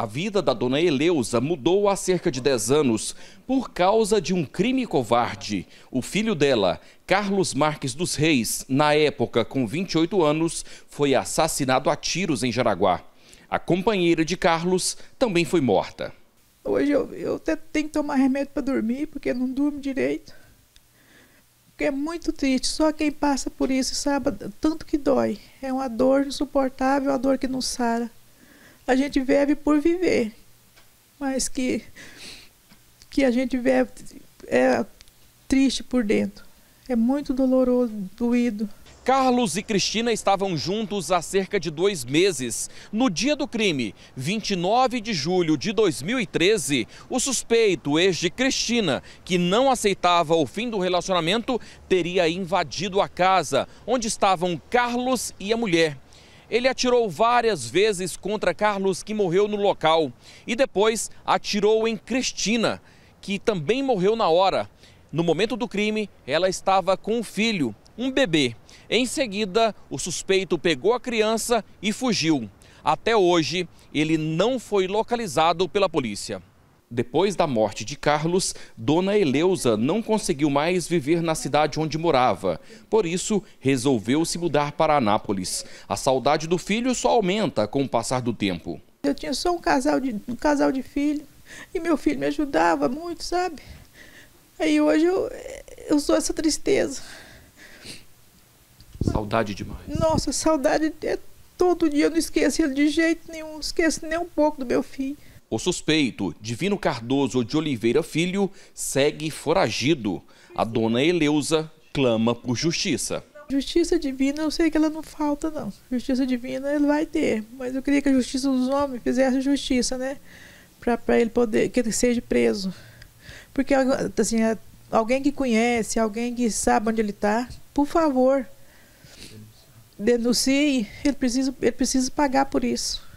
A vida da dona Eleusa mudou há cerca de 10 anos por causa de um crime covarde. O filho dela, Carlos Marques dos Reis, na época com 28 anos, foi assassinado a tiros em Jaraguá. A companheira de Carlos também foi morta. Hoje eu, eu tenho que tomar remédio para dormir, porque não durmo direito. Porque é muito triste, só quem passa por isso sabe tanto que dói. É uma dor insuportável, uma dor que não sara a gente vive por viver, mas que, que a gente vive é triste por dentro. É muito doloroso, doído. Carlos e Cristina estavam juntos há cerca de dois meses. No dia do crime, 29 de julho de 2013, o suspeito, ex de Cristina, que não aceitava o fim do relacionamento, teria invadido a casa onde estavam Carlos e a mulher. Ele atirou várias vezes contra Carlos, que morreu no local, e depois atirou em Cristina, que também morreu na hora. No momento do crime, ela estava com um filho, um bebê. Em seguida, o suspeito pegou a criança e fugiu. Até hoje, ele não foi localizado pela polícia depois da morte de Carlos, Dona Eleusa não conseguiu mais viver na cidade onde morava. Por isso, resolveu se mudar para Anápolis. A saudade do filho só aumenta com o passar do tempo. Eu tinha só um casal de, um casal de filho e meu filho me ajudava muito, sabe? Aí hoje eu, eu sou essa tristeza. Saudade demais. Nossa, saudade é todo dia. Eu não esqueço ele de jeito nenhum, não esqueço nem um pouco do meu filho. O suspeito, Divino Cardoso de Oliveira Filho, segue foragido. A dona Eleusa clama por justiça. Justiça divina, eu sei que ela não falta, não. Justiça divina ele vai ter, mas eu queria que a justiça dos homens fizesse justiça, né? Para ele poder, que ele seja preso. Porque, assim, alguém que conhece, alguém que sabe onde ele está, por favor, denuncie. Ele precisa, ele precisa pagar por isso.